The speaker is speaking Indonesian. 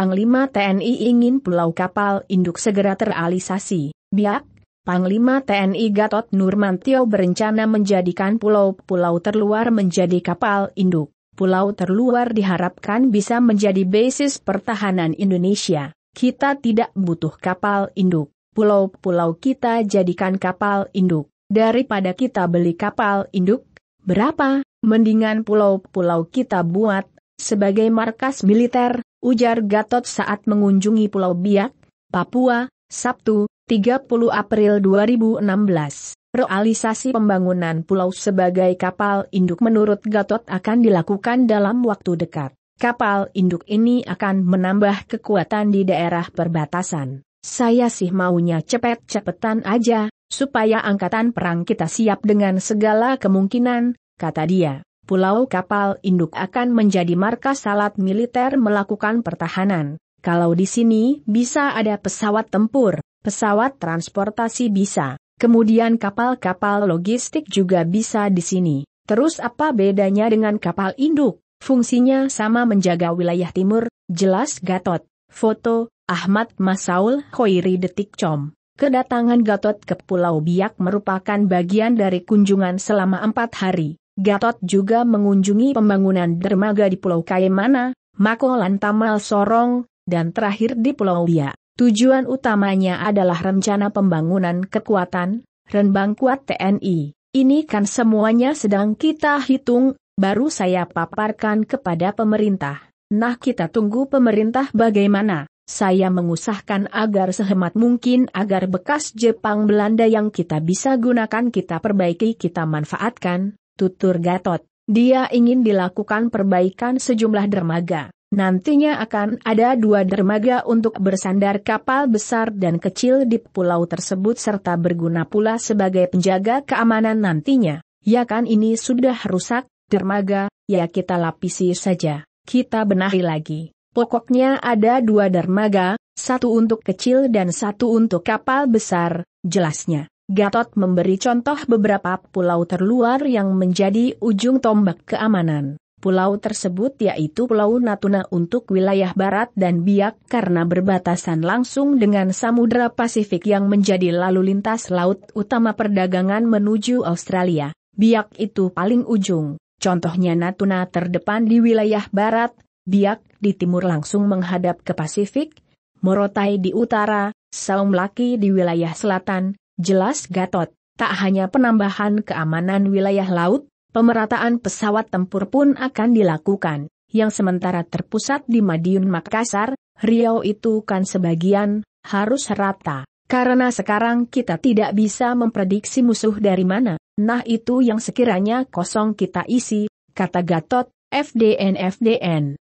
Panglima TNI ingin pulau kapal induk segera teralisasi. Biak, Panglima TNI Gatot Nurmantio berencana menjadikan pulau-pulau terluar menjadi kapal induk. Pulau terluar diharapkan bisa menjadi basis pertahanan Indonesia. Kita tidak butuh kapal induk. Pulau-pulau kita jadikan kapal induk. Daripada kita beli kapal induk, berapa? Mendingan pulau-pulau kita buat sebagai markas militer ujar Gatot saat mengunjungi Pulau Biak, Papua, Sabtu, 30 April 2016. Realisasi pembangunan pulau sebagai kapal induk menurut Gatot akan dilakukan dalam waktu dekat. Kapal induk ini akan menambah kekuatan di daerah perbatasan. Saya sih maunya cepet-cepetan aja, supaya angkatan perang kita siap dengan segala kemungkinan, kata dia. Pulau Kapal Induk akan menjadi markas salat militer melakukan pertahanan. Kalau di sini bisa ada pesawat tempur, pesawat transportasi bisa, kemudian kapal-kapal logistik juga bisa di sini. Terus apa bedanya dengan kapal induk? Fungsinya sama menjaga wilayah timur, jelas Gatot. Foto, Ahmad Masaul Khoiri Detikcom. Kedatangan Gatot ke Pulau Biak merupakan bagian dari kunjungan selama empat hari. Gatot juga mengunjungi pembangunan dermaga di Pulau Kaimana, Makolan Tamal Sorong, dan terakhir di Pulau Lia. Tujuan utamanya adalah rencana pembangunan kekuatan, rembang kuat TNI. Ini kan semuanya sedang kita hitung, baru saya paparkan kepada pemerintah. Nah kita tunggu pemerintah bagaimana. Saya mengusahakan agar sehemat mungkin agar bekas Jepang Belanda yang kita bisa gunakan kita perbaiki kita manfaatkan, tutur Gatot. Dia ingin dilakukan perbaikan sejumlah dermaga. Nantinya akan ada dua dermaga untuk bersandar kapal besar dan kecil di pulau tersebut serta berguna pula sebagai penjaga keamanan nantinya. Ya kan ini sudah rusak, dermaga, ya kita lapisi saja, kita benahi lagi. Pokoknya ada dua dermaga, satu untuk kecil dan satu untuk kapal besar, jelasnya. Gatot memberi contoh beberapa pulau terluar yang menjadi ujung tombak keamanan. Pulau tersebut yaitu Pulau Natuna untuk wilayah barat dan Biak karena berbatasan langsung dengan Samudra Pasifik yang menjadi lalu lintas laut utama perdagangan menuju Australia. Biak itu paling ujung. Contohnya Natuna terdepan di wilayah barat, Biak di timur langsung menghadap ke Pasifik, Morotai di utara, Saumlaki di wilayah selatan, Jelas Gatot, tak hanya penambahan keamanan wilayah laut, pemerataan pesawat tempur pun akan dilakukan, yang sementara terpusat di Madiun Makassar, Riau itu kan sebagian, harus rata. Karena sekarang kita tidak bisa memprediksi musuh dari mana, nah itu yang sekiranya kosong kita isi, kata Gatot, FDN-FDN.